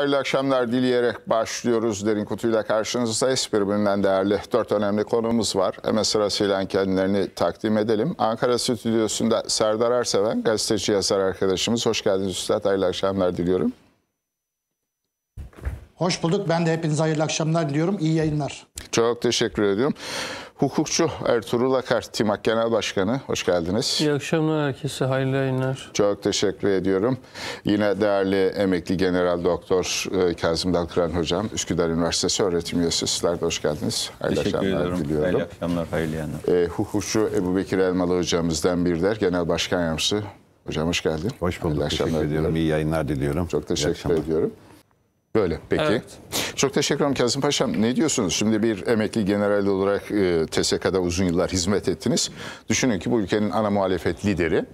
Hayırlı akşamlar dileyerek başlıyoruz. Derin Kutu'yla karşınızda birbirinden değerli dört önemli konumuz var. Hemen sırasıyla kendilerini takdim edelim. Ankara Stüdyosu'nda Serdar Arseven, gazeteci yazar arkadaşımız. Hoş geldiniz Üstad. Hayırlı akşamlar diliyorum. Hoş bulduk. Ben de hepinize hayırlı akşamlar diliyorum. İyi yayınlar. Çok teşekkür ediyorum. Hukukçu Ertuğrul Akar, TİMAK Genel Başkanı. Hoş geldiniz. İyi akşamlar herkese. Hayırlı yayınlar. Çok teşekkür ediyorum. Yine değerli emekli General Doktor e, Kazım Dalkıran Hocam, Üsküdar Üniversitesi öğretim üyesi. Sizler de hoş geldiniz. Hayırlı teşekkür akşamlar ediyorum. diliyorum. Hayırlı akşamlar, hayırlı yayınlar. E, hukukçu Ebu Bekir Elmalı Hocamızdan bir der. Genel Başkan Yardımcısı. Hocam hoş geldin. Hoş bulduk. teşekkür ediyorum. İyi yayınlar diliyorum. Çok teşekkür ediyorum. Böyle peki. Evet. Çok teşekkürler ederim Kazım Paşam. Ne diyorsunuz? Şimdi bir emekli general olarak e, TSK'da uzun yıllar hizmet ettiniz. Düşünün ki bu ülkenin ana muhalefet lideri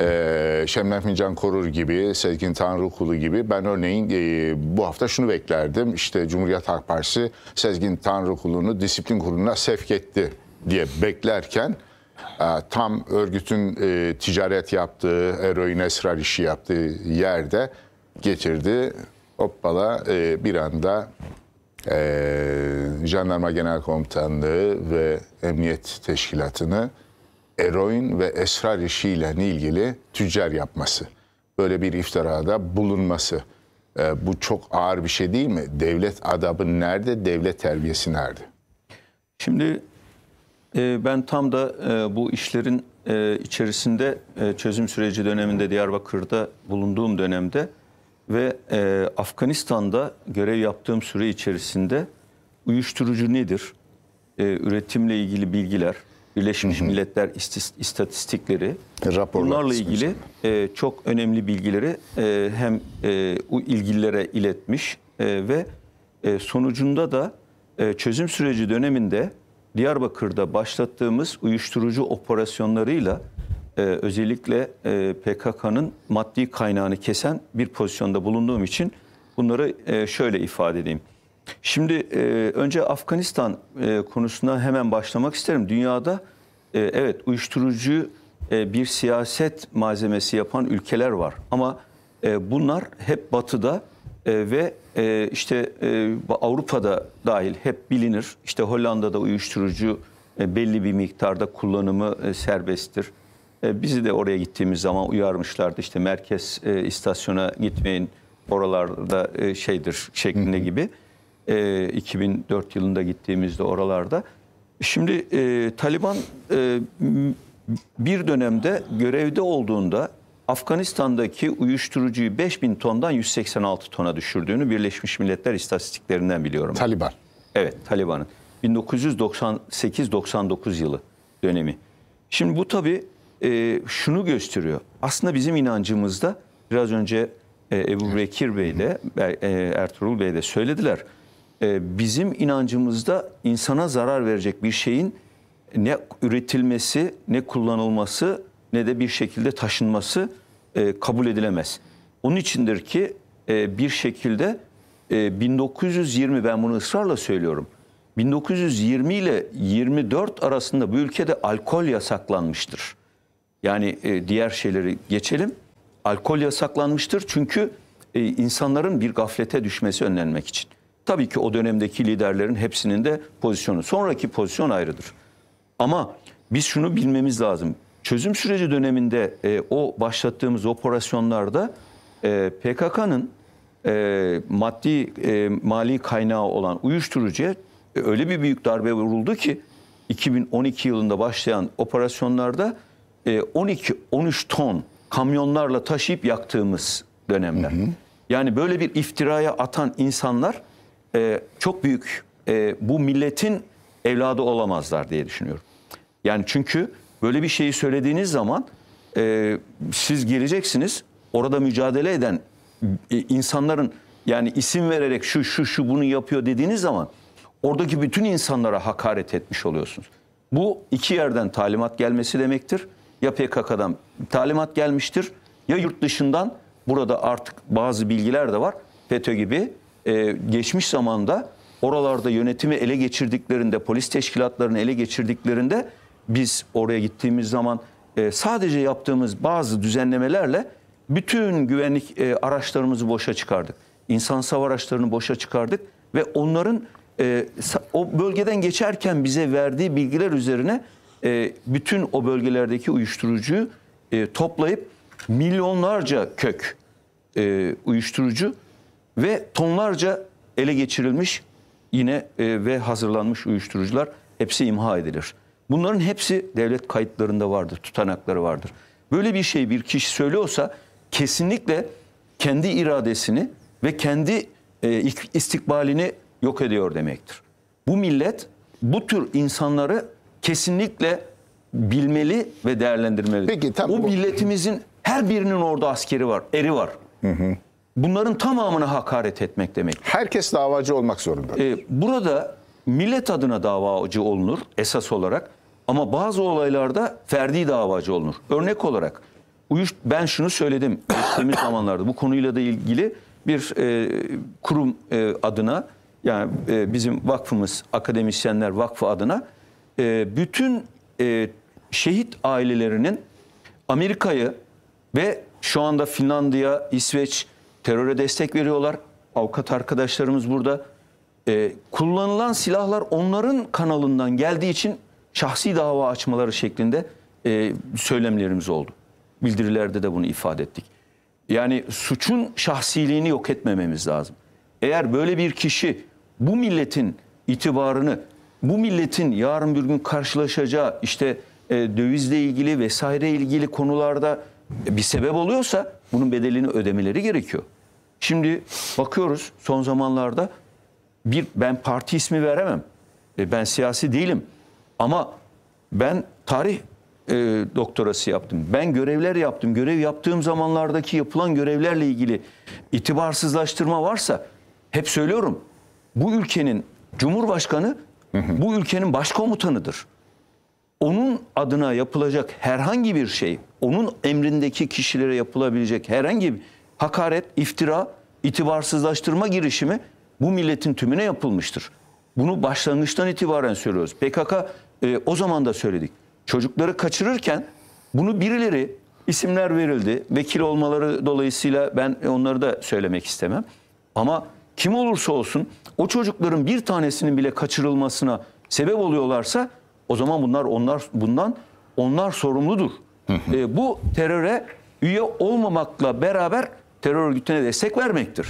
e, Şemlen Fincan Korur gibi, Sezgin Tanrıkulu gibi. Ben örneğin e, bu hafta şunu beklerdim. İşte Cumhuriyet Halk Partisi Sezgin Tanrıkulu'nu disiplin kuruluna sevk etti diye beklerken e, tam örgütün e, ticaret yaptığı, eroin esrar işi yaptığı yerde getirdi hoppala e, bir anda e, Jandarma Genel Komutanlığı ve Emniyet Teşkilatı'nı eroin ve esrar işiyle ilgili tüccar yapması. Böyle bir iftirada bulunması. E, bu çok ağır bir şey değil mi? Devlet adabı nerede, devlet terbiyesi nerede? Şimdi e, ben tam da e, bu işlerin e, içerisinde e, çözüm süreci döneminde Diyarbakır'da bulunduğum dönemde ve e, Afganistan'da görev yaptığım süre içerisinde uyuşturucu nedir? E, üretimle ilgili bilgiler, Birleşmiş Milletler istatistikleri, Raporlar bunlarla ilgili e, çok önemli bilgileri e, hem e, o ilgililere iletmiş e, ve e, sonucunda da e, çözüm süreci döneminde Diyarbakır'da başlattığımız uyuşturucu operasyonlarıyla e, özellikle e, PKK'nın maddi kaynağını kesen bir pozisyonda bulunduğum için bunları e, şöyle ifade edeyim. Şimdi e, önce Afganistan e, konusuna hemen başlamak isterim. Dünyada e, evet uyuşturucu e, bir siyaset malzemesi yapan ülkeler var ama e, bunlar hep batıda e, ve e, işte e, Avrupa'da dahil hep bilinir. İşte Hollanda'da uyuşturucu e, belli bir miktarda kullanımı e, serbesttir. E, bizi de oraya gittiğimiz zaman uyarmışlardı işte merkez e, istasyona gitmeyin oralarda e, şeydir şeklinde gibi. E, 2004 yılında gittiğimizde oralarda. Şimdi e, Taliban e, bir dönemde görevde olduğunda Afganistan'daki uyuşturucuyu 5000 tondan 186 tona düşürdüğünü Birleşmiş Milletler istatistiklerinden biliyorum. Taliban. Evet Taliban'ın. 1998-99 yılı dönemi. Şimdi bu tabii e, şunu gösteriyor. Aslında bizim inancımızda biraz önce e, Ebu Bekir Bey ile e, e, Ertuğrul Bey de söylediler. E, bizim inancımızda insana zarar verecek bir şeyin ne üretilmesi, ne kullanılması, ne de bir şekilde taşınması e, kabul edilemez. Onun içindir ki e, bir şekilde e, 1920 ben bunu ısrarla söylüyorum. 1920 ile 24 arasında bu ülkede alkol yasaklanmıştır. Yani e, diğer şeyleri geçelim. Alkol yasaklanmıştır çünkü e, insanların bir gaflete düşmesi önlenmek için. Tabii ki o dönemdeki liderlerin hepsinin de pozisyonu. Sonraki pozisyon ayrıdır. Ama biz şunu bilmemiz lazım. Çözüm süreci döneminde e, o başlattığımız operasyonlarda e, PKK'nın e, maddi e, mali kaynağı olan uyuşturucuya e, öyle bir büyük darbe vuruldu ki 2012 yılında başlayan operasyonlarda 12-13 e, ton kamyonlarla taşıyıp yaktığımız dönemler. Hı hı. Yani böyle bir iftiraya atan insanlar e, çok büyük e, bu milletin evladı olamazlar diye düşünüyorum. Yani çünkü böyle bir şeyi söylediğiniz zaman e, siz geleceksiniz orada mücadele eden e, insanların yani isim vererek şu şu şu bunu yapıyor dediğiniz zaman oradaki bütün insanlara hakaret etmiş oluyorsunuz. Bu iki yerden talimat gelmesi demektir ya PKK'dan talimat gelmiştir ya yurt dışından burada artık bazı bilgiler de var. FETÖ gibi e, geçmiş zamanda oralarda yönetimi ele geçirdiklerinde, polis teşkilatlarını ele geçirdiklerinde biz oraya gittiğimiz zaman e, sadece yaptığımız bazı düzenlemelerle bütün güvenlik e, araçlarımızı boşa çıkardık. İnsan araçlarını boşa çıkardık ve onların e, o bölgeden geçerken bize verdiği bilgiler üzerine e, bütün o bölgelerdeki uyuşturucuyu e, toplayıp milyonlarca kök e, uyuşturucu ve tonlarca ele geçirilmiş yine e, ve hazırlanmış uyuşturucular hepsi imha edilir. Bunların hepsi devlet kayıtlarında vardır, tutanakları vardır. Böyle bir şey bir kişi söylüyorsa kesinlikle kendi iradesini ve kendi e, istikbalini yok ediyor demektir. Bu millet bu tür insanları kesinlikle bilmeli ve değerlendirmeli. Peki, tam o bu... milletimizin her birinin orada askeri var, eri var. Hı hı. Bunların tamamını hakaret etmek demek. Herkes davacı olmak zorunda. Ee, burada millet adına davacı olunur esas olarak ama bazı olaylarda ferdi davacı olunur. Örnek olarak uyuş ben şunu söyledim geçtiğimiz zamanlarda bu konuyla da ilgili bir e, kurum e, adına yani e, bizim vakfımız akademisyenler vakfı adına e, bütün e, şehit ailelerinin Amerika'yı ve şu anda Finlandiya, İsveç teröre destek veriyorlar. Avukat arkadaşlarımız burada. E, kullanılan silahlar onların kanalından geldiği için şahsi dava açmaları şeklinde e, söylemlerimiz oldu. Bildirilerde de bunu ifade ettik. Yani suçun şahsiliğini yok etmememiz lazım. Eğer böyle bir kişi bu milletin itibarını bu milletin yarın bir gün karşılaşacağı işte e, dövizle ilgili vesaire ilgili konularda bir sebep oluyorsa bunun bedelini ödemeleri gerekiyor. Şimdi bakıyoruz son zamanlarda bir ben parti ismi veremem. E, ben siyasi değilim. Ama ben tarih e, doktorası yaptım. Ben görevler yaptım. Görev yaptığım zamanlardaki yapılan görevlerle ilgili itibarsızlaştırma varsa hep söylüyorum. Bu ülkenin Cumhurbaşkanı bu ülkenin başkomutanıdır. Onun adına yapılacak herhangi bir şey, onun emrindeki kişilere yapılabilecek herhangi bir hakaret, iftira, itibarsızlaştırma girişimi bu milletin tümüne yapılmıştır. Bunu başlangıçtan itibaren söylüyoruz. PKK e, o zaman da söyledik. Çocukları kaçırırken bunu birileri isimler verildi. Vekil olmaları dolayısıyla ben onları da söylemek istemem. Ama kim olursa olsun o çocukların bir tanesinin bile kaçırılmasına sebep oluyorlarsa o zaman bunlar onlar bundan onlar sorumludur. e, bu teröre üye olmamakla beraber terör örgütüne destek vermektir.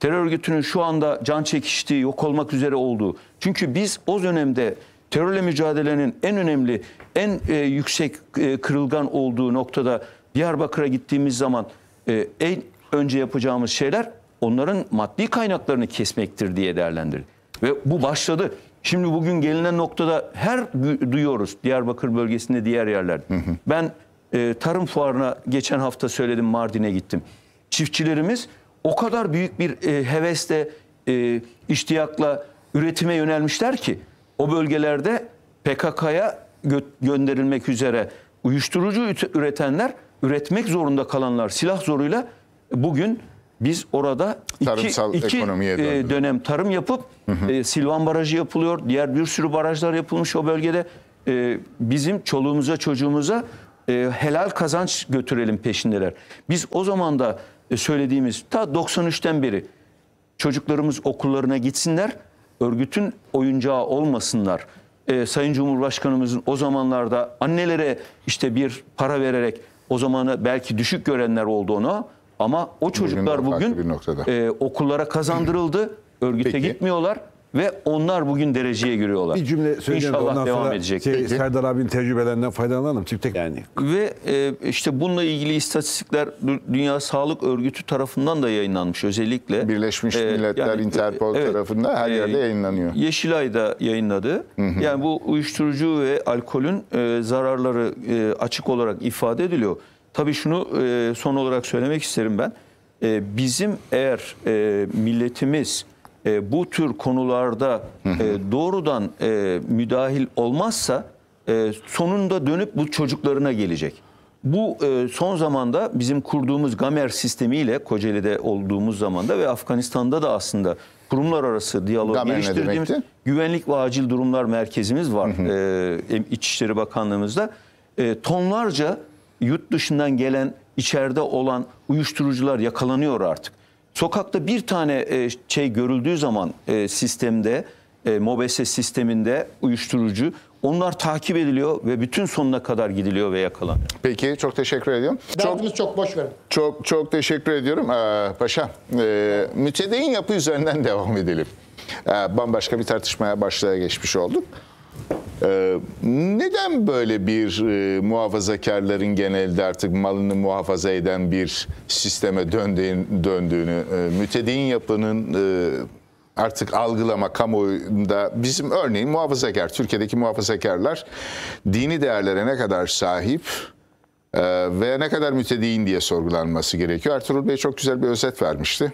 Terör örgütünün şu anda can çekiştiği, yok olmak üzere olduğu. Çünkü biz o dönemde terörle mücadelenin en önemli, en e, yüksek e, kırılgan olduğu noktada Diyarbakır'a gittiğimiz zaman e, en önce yapacağımız şeyler onların maddi kaynaklarını kesmektir diye değerlendirdi. Ve bu başladı. Şimdi bugün gelinen noktada her duyuyoruz Diyarbakır bölgesinde diğer yerlerde. Hı hı. Ben e, tarım fuarına geçen hafta söyledim Mardin'e gittim. Çiftçilerimiz o kadar büyük bir e, hevesle, e, iştiyakla üretime yönelmişler ki o bölgelerde PKK'ya gö gönderilmek üzere uyuşturucu üretenler üretmek zorunda kalanlar silah zoruyla bugün biz orada iki, Tarımsal iki e, dönem tarım yapıp hı hı. E, Silvan Barajı yapılıyor. Diğer bir sürü barajlar yapılmış o bölgede. E, bizim çoluğumuza çocuğumuza e, helal kazanç götürelim peşindeler. Biz o zaman da e, söylediğimiz ta 93'ten beri çocuklarımız okullarına gitsinler, örgütün oyuncağı olmasınlar. E, Sayın Cumhurbaşkanımızın o zamanlarda annelere işte bir para vererek o zamanı belki düşük görenler oldu onu ama o çocuklar bugün, bugün e, okullara kazandırıldı. Örgüte Peki. gitmiyorlar ve onlar bugün dereceye giriyorlar. Bir cümle söyleyeyim. İnşallah Ondan devam edecek. Şey, Peki. Serdar abinin tecrübelerinden faydalanalım. Tek yani. Ve e, işte bununla ilgili istatistikler Dünya Sağlık Örgütü tarafından da yayınlanmış özellikle. Birleşmiş e, Milletler yani, e, Interpol evet, tarafından her e, yerde yayınlanıyor. Yeşilay da yayınladı. Hı hı. Yani bu uyuşturucu ve alkolün e, zararları e, açık olarak ifade ediliyor. Tabii şunu e, son olarak söylemek isterim ben. E, bizim eğer e, milletimiz e, bu tür konularda e, doğrudan e, müdahil olmazsa e, sonunda dönüp bu çocuklarına gelecek. Bu e, son zamanda bizim kurduğumuz Gamer sistemiyle Kocaeli'de olduğumuz zamanda ve Afganistan'da da aslında kurumlar arası diyalog Gamer geliştirdiğimiz güvenlik ve acil durumlar merkezimiz var. Hı hı. E, İçişleri Bakanlığımızda e, tonlarca yurt dışından gelen içeride olan uyuşturucular yakalanıyor artık. Sokakta bir tane e, şey görüldüğü zaman e, sistemde, e, MOBESE sisteminde uyuşturucu onlar takip ediliyor ve bütün sonuna kadar gidiliyor ve yakalanıyor. Peki çok teşekkür ediyorum. Derdimiz çok, çok boş verin. Çok çok teşekkür ediyorum. Ee, paşa, e, mütedeyin yapı üzerinden devam edelim. Ee, bambaşka bir tartışmaya başlığa geçmiş olduk. Ee, neden böyle bir e, muhafazakarların genelde artık malını muhafaza eden bir sisteme döndüğün, döndüğünü, e, mütedin yapının e, artık algılama kamuoyunda bizim örneğin muhafazakar, Türkiye'deki muhafazakarlar dini değerlere ne kadar sahip e, ve ne kadar mütedin diye sorgulanması gerekiyor. Ertuğrul Bey çok güzel bir özet vermişti.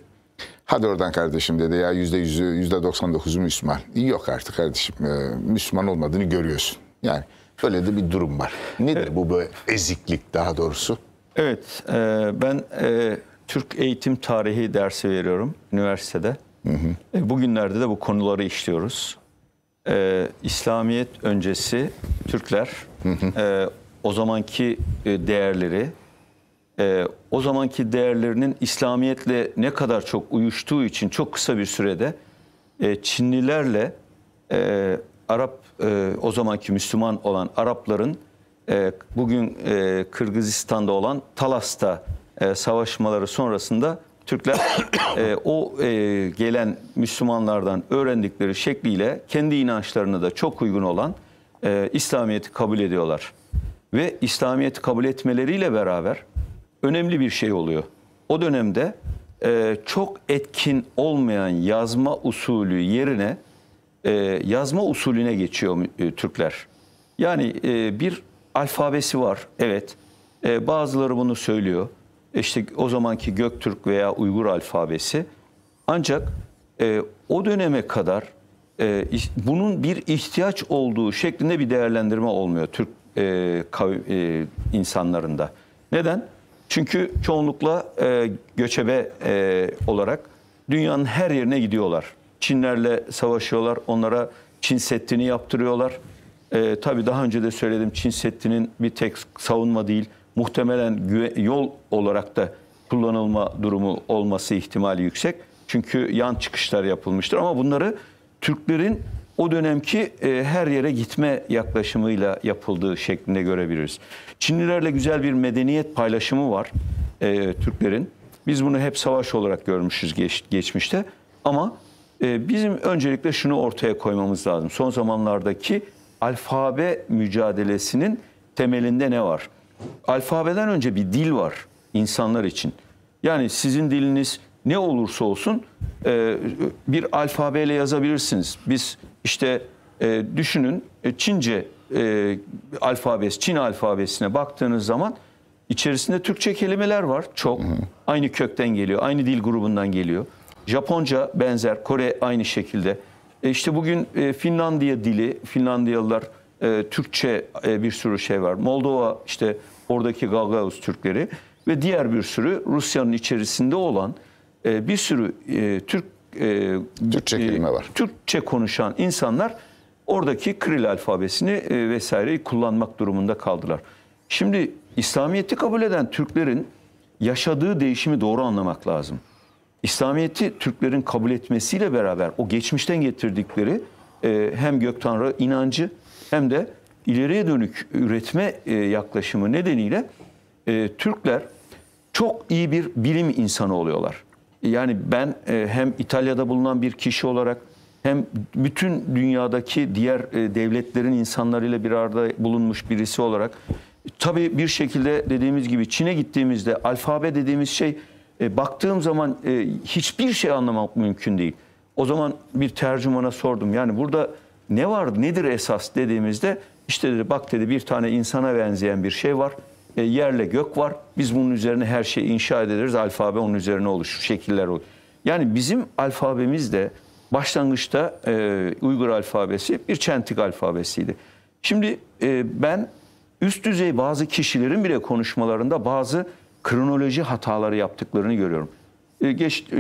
Hadi oradan kardeşim dedi ya yüzde yüzü, yüzde doksan dokuzu Müslüman. Yok artık kardeşim e, Müslüman olmadığını görüyorsun. Yani böyle de bir durum var. Nedir evet. bu böyle eziklik daha doğrusu? Evet e, ben e, Türk eğitim tarihi dersi veriyorum üniversitede. Hı hı. E, bugünlerde de bu konuları işliyoruz. E, İslamiyet öncesi Türkler hı hı. E, o zamanki e, değerleri e, o zamanki değerlerinin İslamiyetle ne kadar çok uyuştuğu için çok kısa bir sürede e, Çinlilerle e, Arap e, o zamanki Müslüman olan Arapların e, bugün e, Kırgızistan'da olan Talas'ta e, savaşmaları sonrasında Türkler e, o e, gelen Müslümanlardan öğrendikleri şekliyle kendi inançlarına da çok uygun olan e, İslamiyet'i kabul ediyorlar. Ve İslamiyet'i kabul etmeleriyle beraber önemli bir şey oluyor. O dönemde e, çok etkin olmayan yazma usulü yerine e, yazma usulüne geçiyor e, Türkler. Yani e, bir alfabesi var, evet. E, bazıları bunu söylüyor. İşte o zamanki Göktürk veya Uygur alfabesi. Ancak e, o döneme kadar e, bunun bir ihtiyaç olduğu şeklinde bir değerlendirme olmuyor Türk e, kav, e, insanlarında. Neden? Çünkü çoğunlukla e, göçebe e, olarak dünyanın her yerine gidiyorlar. Çinlerle savaşıyorlar, onlara Çin Seddi'ni yaptırıyorlar. E, tabii daha önce de söyledim Çin Seddi'nin bir tek savunma değil, muhtemelen yol olarak da kullanılma durumu olması ihtimali yüksek. Çünkü yan çıkışlar yapılmıştır ama bunları Türklerin o dönemki e, her yere gitme yaklaşımıyla yapıldığı şeklinde görebiliriz. Çinlilerle güzel bir medeniyet paylaşımı var e, Türklerin. Biz bunu hep savaş olarak görmüşüz geç, geçmişte ama e, bizim öncelikle şunu ortaya koymamız lazım. Son zamanlardaki alfabe mücadelesinin temelinde ne var? Alfabeden önce bir dil var insanlar için. Yani sizin diliniz ne olursa olsun e, bir alfabeyle yazabilirsiniz. Biz işte e, düşünün e, Çince e, alfabesi, Çin alfabesine baktığınız zaman içerisinde Türkçe kelimeler var çok. Hı hı. Aynı kökten geliyor, aynı dil grubundan geliyor. Japonca benzer, Kore aynı şekilde. E işte bugün e, Finlandiya dili, Finlandiyalılar e, Türkçe e, bir sürü şey var. Moldova işte oradaki Gagauz Türkleri ve diğer bir sürü Rusya'nın içerisinde olan e, bir sürü e, Türk e, Türkçe e, kelime var. Türkçe konuşan insanlar oradaki Kril alfabesini e, vesaireyi kullanmak durumunda kaldılar. Şimdi İslamiyet'i kabul eden Türklerin yaşadığı değişimi doğru anlamak lazım. İslamiyet'i Türklerin kabul etmesiyle beraber o geçmişten getirdikleri e, hem tanrı inancı hem de ileriye dönük üretme e, yaklaşımı nedeniyle e, Türkler çok iyi bir bilim insanı oluyorlar. Yani ben e, hem İtalya'da bulunan bir kişi olarak hem bütün dünyadaki diğer e, devletlerin insanlarıyla bir arada bulunmuş birisi olarak tabii bir şekilde dediğimiz gibi Çin'e gittiğimizde alfabe dediğimiz şey e, baktığım zaman hiçbir şey anlamak mümkün değil. O zaman bir tercümana sordum. Yani burada ne var, nedir esas dediğimizde işte dedi bak dedi bir tane insana benzeyen bir şey var e, yerle gök var. Biz bunun üzerine her şeyi inşa ederiz. Alfabe onun üzerine oluşur. Şekiller olur. Yani bizim alfabemiz de başlangıçta e, Uygur alfabesi bir çentik alfabesiydi. Şimdi e, ben üst düzey bazı kişilerin bile konuşmalarında bazı kronoloji hataları yaptıklarını görüyorum. E, geç e,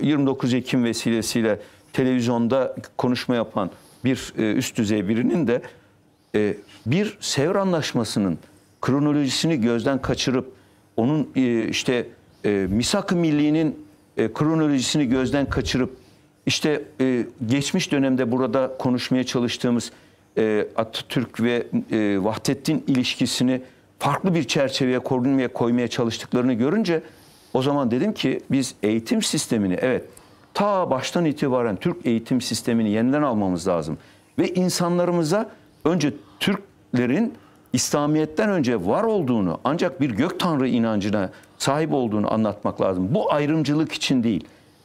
29 Ekim vesilesiyle televizyonda konuşma yapan bir e, üst düzey birinin de e, bir Sevr Anlaşması'nın kronolojisini gözden kaçırıp onun e, işte e, misak-ı milliğinin e, kronolojisini gözden kaçırıp işte e, geçmiş dönemde burada konuşmaya çalıştığımız e, Atatürk ve e, Vahdettin ilişkisini farklı bir çerçeveye korunmaya koymaya çalıştıklarını görünce o zaman dedim ki biz eğitim sistemini evet ta baştan itibaren Türk eğitim sistemini yeniden almamız lazım. Ve insanlarımıza önce Türklerin İslamiyet'ten önce var olduğunu ancak bir gök tanrı inancına sahip olduğunu anlatmak lazım. Bu ayrımcılık için değil.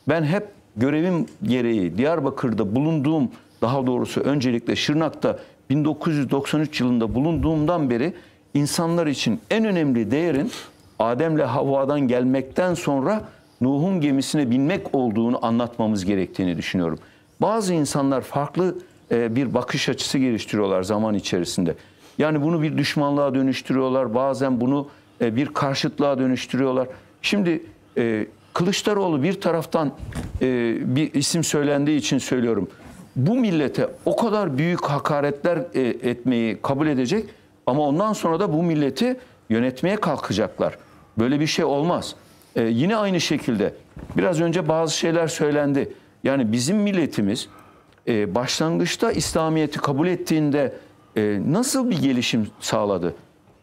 Ben hep görevim gereği Diyarbakır'da bulunduğum daha doğrusu öncelikle Şırnak'ta 1993 yılında bulunduğumdan beri insanlar için en önemli değerin Adem'le Havva'dan gelmekten sonra Nuh'un gemisine binmek olduğunu anlatmamız gerektiğini düşünüyorum. Bazı insanlar farklı e, bir bakış açısı geliştiriyorlar zaman içerisinde. Yani bunu bir düşmanlığa dönüştürüyorlar. Bazen bunu e, bir karşıtlığa dönüştürüyorlar. Şimdi e, Kılıçdaroğlu bir taraftan e, bir isim söylendiği için söylüyorum. Bu millete o kadar büyük hakaretler etmeyi kabul edecek ama ondan sonra da bu milleti yönetmeye kalkacaklar. Böyle bir şey olmaz. yine aynı şekilde biraz önce bazı şeyler söylendi. Yani bizim milletimiz başlangıçta İslamiyet'i kabul ettiğinde e, nasıl bir gelişim sağladı?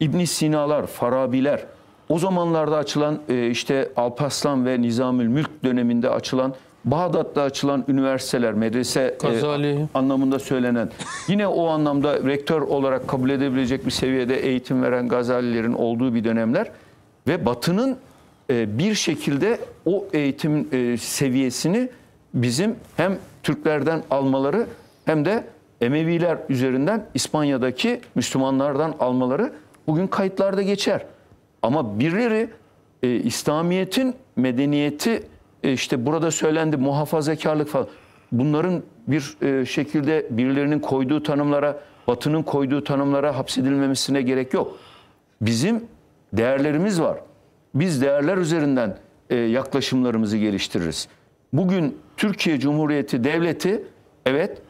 İbn Sina'lar, Farabiler, o zamanlarda açılan e, işte Alpaslan ve Nizamül Mülk döneminde açılan Bağdat'ta açılan üniversiteler, medrese e, anlamında söylenen, yine o anlamda rektör olarak kabul edebilecek bir seviyede eğitim veren Gazalilerin olduğu bir dönemler ve Batı'nın e, bir şekilde o eğitim e, seviyesini bizim hem Türklerden almaları hem de Emeviler üzerinden İspanya'daki Müslümanlardan almaları bugün kayıtlarda geçer. Ama birileri e, İslamiyet'in medeniyeti e, işte burada söylendi muhafazakarlık falan. Bunların bir e, şekilde birilerinin koyduğu tanımlara, Batı'nın koyduğu tanımlara hapsedilmemesine gerek yok. Bizim değerlerimiz var. Biz değerler üzerinden e, yaklaşımlarımızı geliştiririz. Bugün Türkiye Cumhuriyeti Devleti evet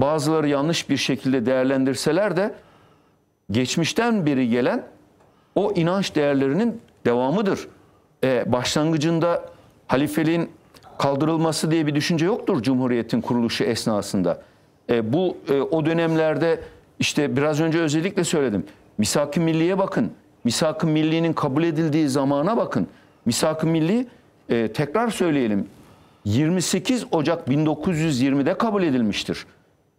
bazıları yanlış bir şekilde değerlendirseler de geçmişten beri gelen o inanç değerlerinin devamıdır. Ee, başlangıcında halifeliğin kaldırılması diye bir düşünce yoktur Cumhuriyet'in kuruluşu esnasında. E, bu e, o dönemlerde işte biraz önce özellikle söyledim. Misak-ı Milli'ye bakın. Misak-ı Milli'nin kabul edildiği zamana bakın. Misak-ı Milli e, tekrar söyleyelim. 28 Ocak 1920'de kabul edilmiştir.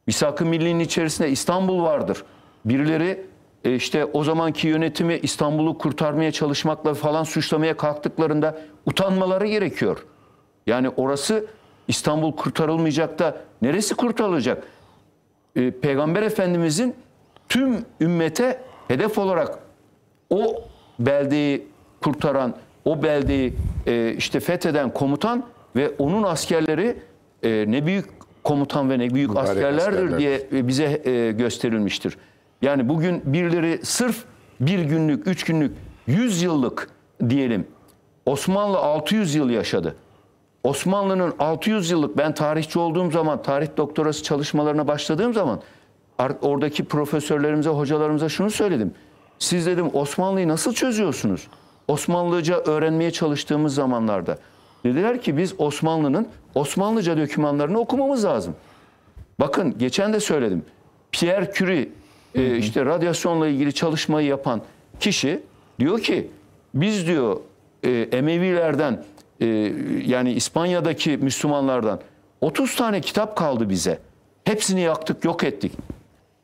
İshak-ı Milli'nin içerisinde İstanbul vardır. Birileri e, işte o zamanki yönetimi İstanbul'u kurtarmaya çalışmakla falan suçlamaya kalktıklarında utanmaları gerekiyor. Yani orası İstanbul kurtarılmayacak da neresi kurtarılacak? E, Peygamber Efendimizin tüm ümmete hedef olarak o beldeyi kurtaran, o beldeyi e, işte fetheden komutan ve onun askerleri ne büyük komutan ve ne büyük Mübarek askerlerdir askerler. diye e, bize e, gösterilmiştir. Yani bugün birileri sırf bir günlük, üç günlük, yüz yıllık diyelim. Osmanlı 600 yıl yaşadı. Osmanlı'nın 600 yıllık ben tarihçi olduğum zaman, tarih doktorası çalışmalarına başladığım zaman oradaki profesörlerimize, hocalarımıza şunu söyledim. Siz dedim Osmanlı'yı nasıl çözüyorsunuz? Osmanlıca öğrenmeye çalıştığımız zamanlarda Dediler ki biz Osmanlı'nın Osmanlıca dokümanlarını okumamız lazım. Bakın geçen de söyledim. Pierre Curie E, işte radyasyonla ilgili çalışmayı yapan kişi diyor ki biz diyor e, Emevilerden e, yani İspanya'daki Müslümanlardan 30 tane kitap kaldı bize. Hepsini yaktık, yok ettik.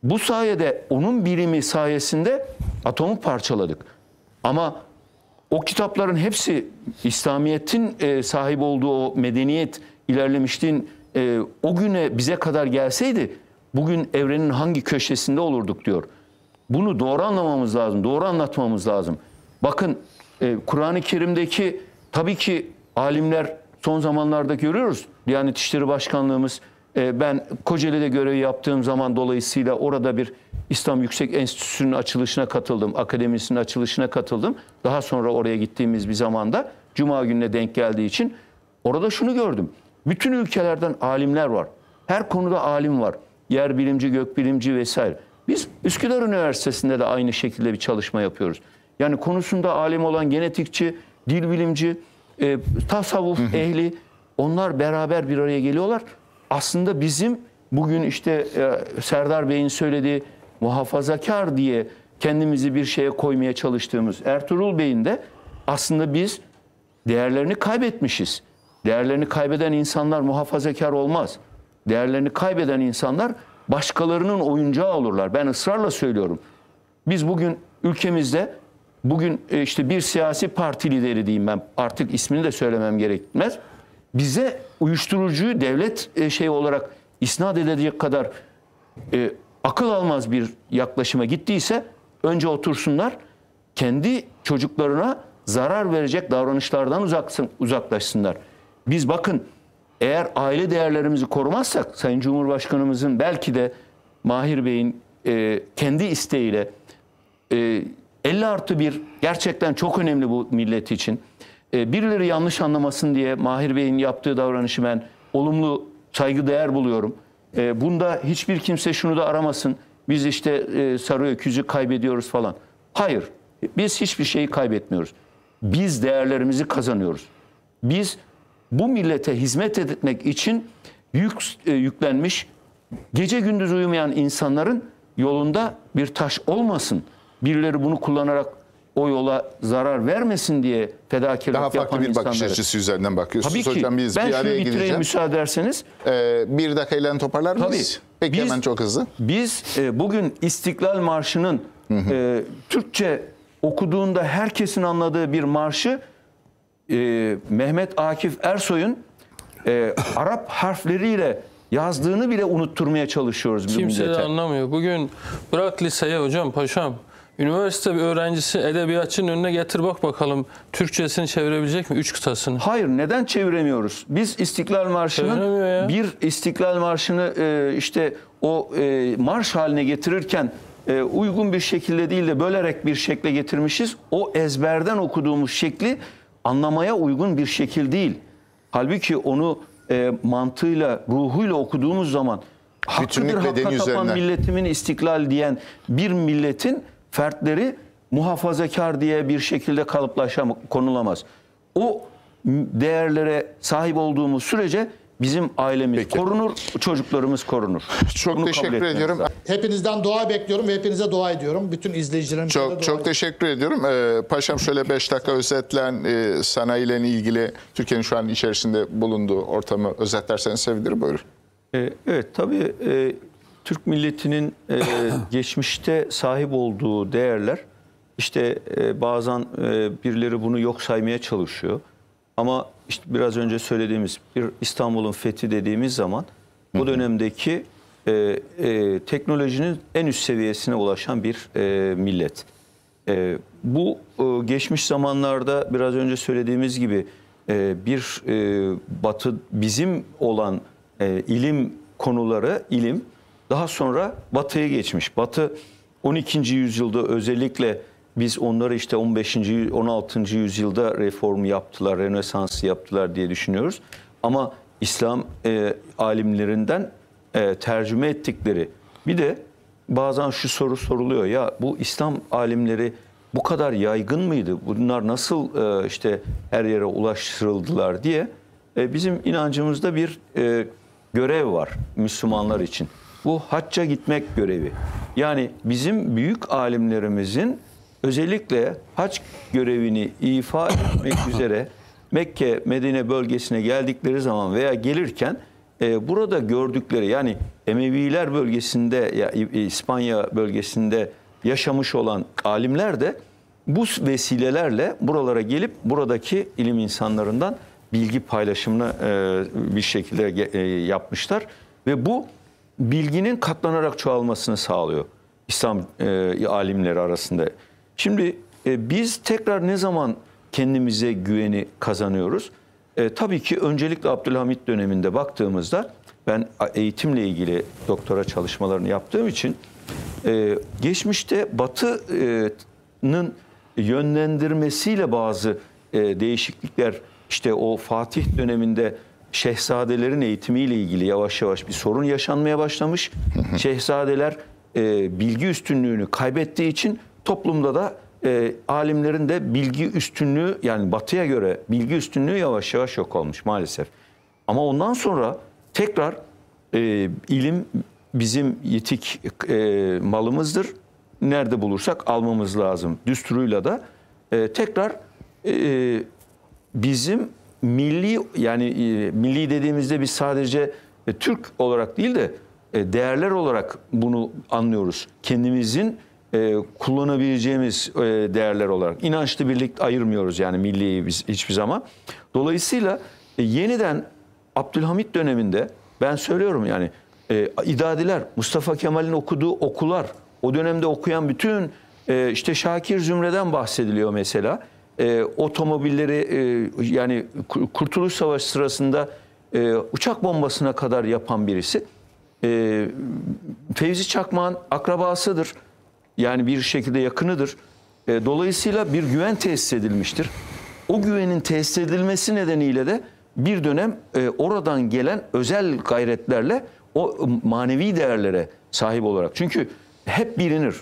Bu sayede onun bilimi sayesinde atomu parçaladık. Ama o kitapların hepsi İslamiyet'in e, sahip olduğu o medeniyet ilerlemişliğin e, o güne bize kadar gelseydi bugün evrenin hangi köşesinde olurduk diyor. Bunu doğru anlamamız lazım, doğru anlatmamız lazım. Bakın e, Kur'an-ı Kerim'deki tabii ki alimler son zamanlarda görüyoruz. Diyanet İşleri Başkanlığımız, ee, ben Kocaeli'de görev yaptığım zaman dolayısıyla orada bir İslam Yüksek Enstitüsü'nün açılışına katıldım. Akademisinin açılışına katıldım. Daha sonra oraya gittiğimiz bir zamanda Cuma gününe denk geldiği için orada şunu gördüm. Bütün ülkelerden alimler var. Her konuda alim var. Yer bilimci, gök bilimci vesaire. Biz Üsküdar Üniversitesi'nde de aynı şekilde bir çalışma yapıyoruz. Yani konusunda alim olan genetikçi, dil bilimci, e, tasavvuf ehli onlar beraber bir araya geliyorlar aslında bizim bugün işte e, Serdar Bey'in söylediği muhafazakar diye kendimizi bir şeye koymaya çalıştığımız Ertuğrul Bey'in de aslında biz değerlerini kaybetmişiz. Değerlerini kaybeden insanlar muhafazakar olmaz. Değerlerini kaybeden insanlar başkalarının oyuncağı olurlar. Ben ısrarla söylüyorum. Biz bugün ülkemizde bugün e, işte bir siyasi parti lideri diyeyim ben artık ismini de söylemem gerekmez bize uyuşturucuyu devlet e, şey olarak isnat edilecek kadar e, akıl almaz bir yaklaşıma gittiyse önce otursunlar kendi çocuklarına zarar verecek davranışlardan uzaksın, uzaklaşsınlar. Biz bakın eğer aile değerlerimizi korumazsak Sayın Cumhurbaşkanımızın belki de Mahir Bey'in e, kendi isteğiyle e, 50 artı bir gerçekten çok önemli bu millet için. E, birileri yanlış anlamasın diye Mahir Bey'in yaptığı davranışı ben olumlu saygı değer buluyorum. E, bunda hiçbir kimse şunu da aramasın. Biz işte e, sarı öküzü kaybediyoruz falan. Hayır. Biz hiçbir şeyi kaybetmiyoruz. Biz değerlerimizi kazanıyoruz. Biz bu millete hizmet etmek için yük, e, yüklenmiş gece gündüz uyumayan insanların yolunda bir taş olmasın. Birileri bunu kullanarak o yola zarar vermesin diye fedakarlık Daha farklı bir insanları. bakış açısı üzerinden bakıyorsunuz. Tabii ki. Hocam biz ben bir araya gideceğim. müsaade ederseniz. Ee, bir dakikayla toparlar mısınız? Tabii. Peki biz, hemen çok hızlı. Biz e, bugün İstiklal Marşı'nın e, Türkçe okuduğunda herkesin anladığı bir marşı e, Mehmet Akif Ersoy'un e, Arap harfleriyle yazdığını bile unutturmaya çalışıyoruz. Kimse millete. de anlamıyor. Bugün bırak liseye hocam paşam Üniversite bir öğrencisi edebiyatçının önüne getir bak bakalım Türkçesini çevirebilecek mi? Üç kıtasını. Hayır neden çeviremiyoruz? Biz İstiklal Marşı'nın bir İstiklal Marşı'nı e, işte o e, marş haline getirirken e, uygun bir şekilde değil de bölerek bir şekle getirmişiz. O ezberden okuduğumuz şekli anlamaya uygun bir şekil değil. Halbuki onu e, mantığıyla, ruhuyla okuduğumuz zaman haklıdır hakka tapan üzerine. milletimin istiklal diyen bir milletin fertleri muhafazakar diye bir şekilde kalıplaşam, konulamaz. O değerlere sahip olduğumuz sürece bizim ailemiz Peki. korunur, çocuklarımız korunur. Çok Bunu teşekkür ediyorum. Lazım. Hepinizden dua bekliyorum ve hepinize dua ediyorum. Bütün izleyicilerimize çok, dua Çok ediyorum. teşekkür ediyorum. Ee, paşam şöyle 5 dakika özetlen e, sanayiyle ilgili Türkiye'nin şu an içerisinde bulunduğu ortamı özetlerseniz sevinirim. Buyurun. Ee, evet tabii e, Türk milletinin e, geçmişte sahip olduğu değerler işte e, bazen e, birileri bunu yok saymaya çalışıyor. Ama işte biraz önce söylediğimiz bir İstanbul'un fethi dediğimiz zaman bu dönemdeki e, e, teknolojinin en üst seviyesine ulaşan bir e, millet. E, bu e, geçmiş zamanlarda biraz önce söylediğimiz gibi e, bir e, batı bizim olan e, ilim konuları, ilim daha sonra batıya geçmiş. Batı 12. yüzyılda özellikle biz onları işte 15. 16. yüzyılda reform yaptılar, Rönesans yaptılar diye düşünüyoruz. Ama İslam e, alimlerinden e, tercüme ettikleri bir de bazen şu soru soruluyor ya bu İslam alimleri bu kadar yaygın mıydı? Bunlar nasıl e, işte her yere ulaştırıldılar diye e, bizim inancımızda bir e, görev var Müslümanlar için. Bu hacca gitmek görevi. Yani bizim büyük alimlerimizin özellikle hac görevini ifa etmek üzere Mekke, Medine bölgesine geldikleri zaman veya gelirken e, burada gördükleri yani Emeviler bölgesinde ya İspanya bölgesinde yaşamış olan alimler de bu vesilelerle buralara gelip buradaki ilim insanlarından bilgi paylaşımını e, bir şekilde e, yapmışlar ve bu bilginin katlanarak çoğalmasını sağlıyor İslam e, alimleri arasında. Şimdi e, biz tekrar ne zaman kendimize güveni kazanıyoruz? E, tabii ki öncelikle Abdülhamit döneminde baktığımızda ben eğitimle ilgili doktora çalışmalarını yaptığım için e, geçmişte Batı'nın e, yönlendirmesiyle bazı e, değişiklikler işte o Fatih döneminde şehzadelerin eğitimiyle ilgili yavaş yavaş bir sorun yaşanmaya başlamış. Şehzadeler e, bilgi üstünlüğünü kaybettiği için toplumda da e, alimlerin de bilgi üstünlüğü yani batıya göre bilgi üstünlüğü yavaş yavaş yok olmuş maalesef. Ama ondan sonra tekrar e, ilim bizim yetik e, malımızdır. Nerede bulursak almamız lazım. Düsturuyla da e, tekrar e, bizim milli yani e, milli dediğimizde biz sadece e, Türk olarak değil de e, değerler olarak bunu anlıyoruz. Kendimizin kullanabileceğimiz değerler olarak. inançlı birlik ayırmıyoruz yani milliyi biz hiçbir zaman. Dolayısıyla yeniden Abdülhamit döneminde ben söylüyorum yani idadiler, Mustafa Kemal'in okuduğu okular o dönemde okuyan bütün işte Şakir Zümre'den bahsediliyor mesela e, otomobilleri e, yani Kurtuluş Savaşı sırasında e, uçak bombasına kadar yapan birisi. E, Fevzi Çakmak'ın akrabasıdır. Yani bir şekilde yakınıdır. E, dolayısıyla bir güven tesis edilmiştir. O güvenin tesis edilmesi nedeniyle de bir dönem e, oradan gelen özel gayretlerle o e, manevi değerlere sahip olarak. Çünkü hep bilinir.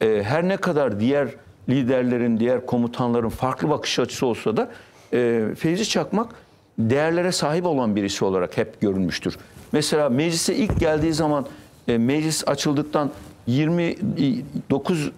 E, her ne kadar diğer liderlerin, diğer komutanların farklı bakış açısı olsa da e, Fevzi Çakmak değerlere sahip olan birisi olarak hep görünmüştür. Mesela meclise ilk geldiği zaman e, meclis açıldıktan 29 e,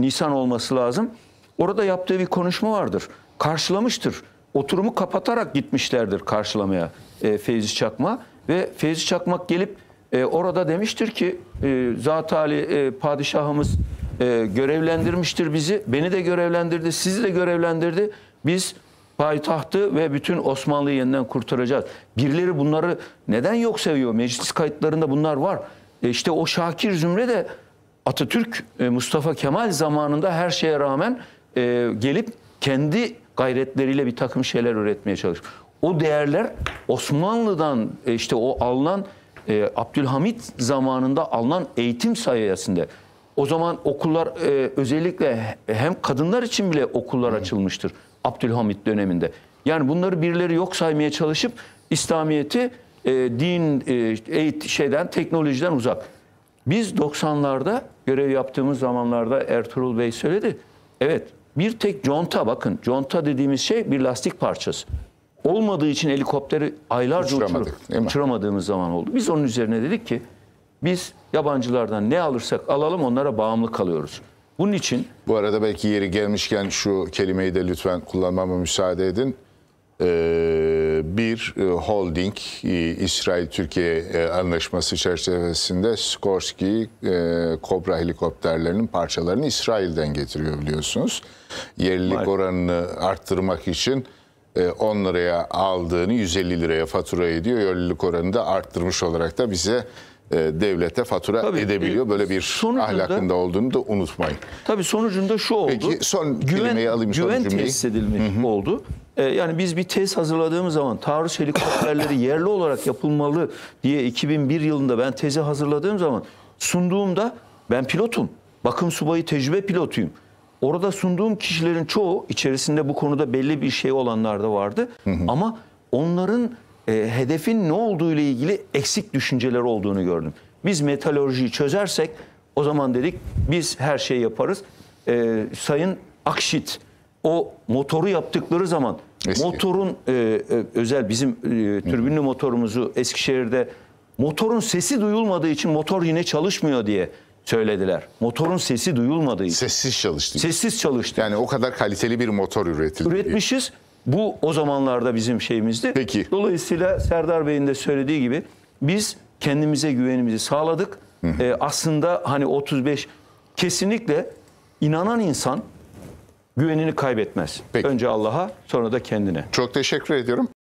Nisan olması lazım. Orada yaptığı bir konuşma vardır. Karşılamıştır. Oturumu kapatarak gitmişlerdir karşılamaya e, Fevzi Çakma ve Fevzi Çakmak gelip e, orada demiştir ki e, zat e, padişahımız e, görevlendirmiştir bizi. Beni de görevlendirdi, sizi de görevlendirdi. Biz payitahtı ve bütün Osmanlı'yı yeniden kurtaracağız. Birileri bunları neden yok seviyor? Meclis kayıtlarında bunlar var. E işte o Şakir Zümre de Atatürk, e, Mustafa Kemal zamanında her şeye rağmen e, gelip kendi gayretleriyle bir takım şeyler üretmeye çalışır. O değerler Osmanlı'dan e, işte o alınan e, Abdülhamit zamanında alınan eğitim sayesinde o zaman okullar e, özellikle hem kadınlar için bile okullar Hı. açılmıştır Abdülhamit döneminde. Yani bunları birileri yok saymaya çalışıp İslamiyeti e, din e, eğit şeyden teknolojiden uzak. Biz 90'larda görev yaptığımız zamanlarda Ertuğrul Bey söyledi. Evet bir tek conta bakın. Conta dediğimiz şey bir lastik parçası. Olmadığı için helikopteri aylarca uçuramadık, uçurur, uçuramadığımız zaman oldu. Biz onun üzerine dedik ki biz yabancılardan ne alırsak alalım onlara bağımlı kalıyoruz. Bunun için... Bu arada belki yeri gelmişken şu kelimeyi de lütfen kullanmama müsaade edin. Ee, bir e, holding e, İsrail-Türkiye e, anlaşması çerçevesinde Skorsky e, Kobra helikopterlerinin parçalarını İsrail'den getiriyor biliyorsunuz. Yerlilik oranını arttırmak için 10 liraya aldığını 150 liraya fatura ediyor. Yerlilik oranını da arttırmış olarak da bize e, devlete fatura Tabii, edebiliyor. E, Böyle bir ahlakında olduğunu da unutmayın. Tabii sonucunda şu oldu. Peki son güven, kelimeyi alayım. Güven son cümleyi. tesis edilmiş Hı-hı. oldu. Ee, yani biz bir tez hazırladığımız zaman taarruz helikopterleri yerli olarak yapılmalı diye 2001 yılında ben tezi hazırladığım zaman sunduğumda ben pilotum. Bakım subayı tecrübe pilotuyum. Orada sunduğum kişilerin çoğu içerisinde bu konuda belli bir şey olanlar da vardı. Hı hı. Ama onların e, hedefin ne olduğu ile ilgili eksik düşünceler olduğunu gördüm. Biz metalolojiyi çözersek o zaman dedik biz her şeyi yaparız. E, Sayın Akşit o motoru yaptıkları zaman Eski. motorun e, e, özel bizim e, türbünlü motorumuzu Eskişehir'de motorun sesi duyulmadığı için motor yine çalışmıyor diye söylediler. Motorun sesi duyulmadığı için. Sessiz çalıştı. Sessiz çalıştı. Yani o kadar kaliteli bir motor üretildi. Üretmişiz. Diye. Bu o zamanlarda bizim şeyimizdi. Peki. Dolayısıyla Serdar Bey'in de söylediği gibi biz kendimize güvenimizi sağladık. Hı ee, aslında hani 35 kesinlikle inanan insan güvenini kaybetmez. Peki. Önce Allah'a sonra da kendine. Çok teşekkür ediyorum.